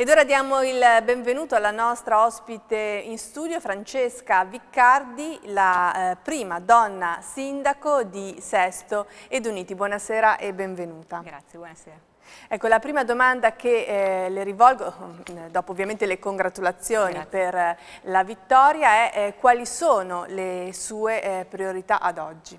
Ed ora diamo il benvenuto alla nostra ospite in studio, Francesca Viccardi, la eh, prima donna sindaco di Sesto ed Uniti. Buonasera e benvenuta. Grazie, buonasera. Ecco, la prima domanda che eh, le rivolgo, mm, dopo ovviamente le congratulazioni Grazie. per eh, la vittoria, è eh, quali sono le sue eh, priorità ad oggi?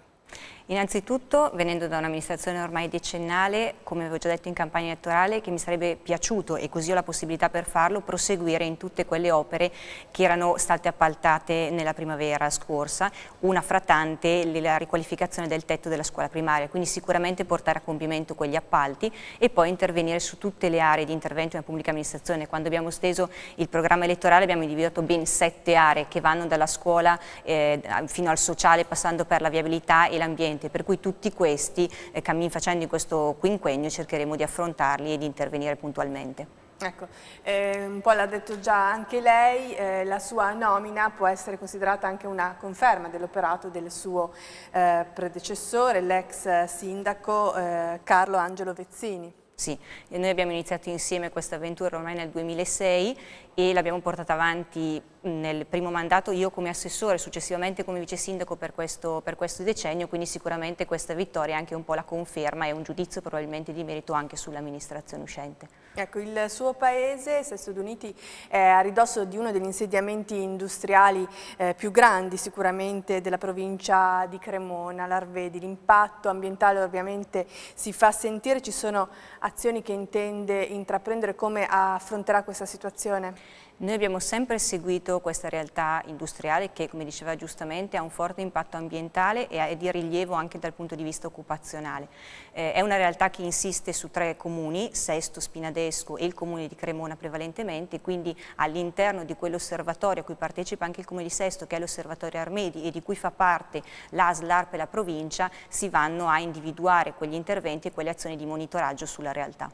Innanzitutto, venendo da un'amministrazione ormai decennale, come avevo già detto in campagna elettorale, che mi sarebbe piaciuto, e così ho la possibilità per farlo, proseguire in tutte quelle opere che erano state appaltate nella primavera scorsa, una fra tante la riqualificazione del tetto della scuola primaria, quindi sicuramente portare a compimento quegli appalti e poi intervenire su tutte le aree di intervento nella pubblica amministrazione. Quando abbiamo steso il programma elettorale abbiamo individuato ben sette aree che vanno dalla scuola eh, fino al sociale, passando per la viabilità e l'ambiente ambiente, per cui tutti questi eh, cammin facendo in questo quinquennio cercheremo di affrontarli e di intervenire puntualmente. Ecco, eh, un po' l'ha detto già anche lei, eh, la sua nomina può essere considerata anche una conferma dell'operato del suo eh, predecessore, l'ex sindaco eh, Carlo Angelo Vezzini. Sì, e noi abbiamo iniziato insieme questa avventura ormai nel 2006 e l'abbiamo portata avanti nel primo mandato io come assessore, successivamente come vice sindaco per questo, per questo decennio, quindi sicuramente questa vittoria è anche un po' la conferma e un giudizio probabilmente di merito anche sull'amministrazione uscente. Ecco, il suo paese, si è Stati Uniti, è eh, a ridosso di uno degli insediamenti industriali eh, più grandi sicuramente della provincia di Cremona, l'Arvedi. L'impatto ambientale ovviamente si fa sentire, ci sono azioni che intende intraprendere, come affronterà questa situazione? Noi abbiamo sempre seguito questa realtà industriale che, come diceva giustamente, ha un forte impatto ambientale e è di rilievo anche dal punto di vista occupazionale. Eh, è una realtà che insiste su tre comuni, Sesto, Spinadesco e il comune di Cremona prevalentemente, quindi all'interno di quell'osservatorio a cui partecipa anche il comune di Sesto, che è l'osservatorio Armedi e di cui fa parte l'AS, l'ARP e la provincia, si vanno a individuare quegli interventi e quelle azioni di monitoraggio sulla realtà.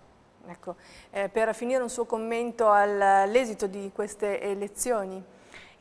Ecco, eh, per finire un suo commento all'esito di queste elezioni.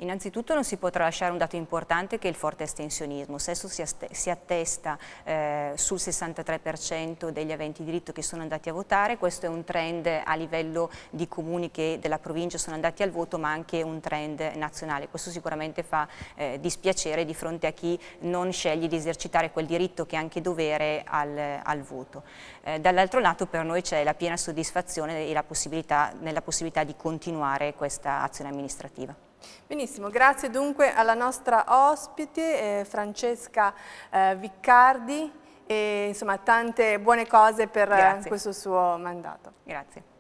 Innanzitutto non si può tralasciare un dato importante che è il forte astensionismo. Sesso si, attesta eh, sul 63% degli aventi diritto che sono andati a votare, questo è un trend a livello di comuni che della provincia sono andati al voto ma anche un trend nazionale. Questo sicuramente fa eh, dispiacere di fronte a chi non sceglie di esercitare quel diritto che è anche dovere al, al voto. Eh, Dall'altro lato per noi c'è la piena soddisfazione e la possibilità, nella possibilità di continuare questa azione amministrativa. Benissimo, grazie dunque alla nostra ospite eh, Francesca eh, Viccardi e insomma tante buone cose per eh, questo suo mandato. Grazie.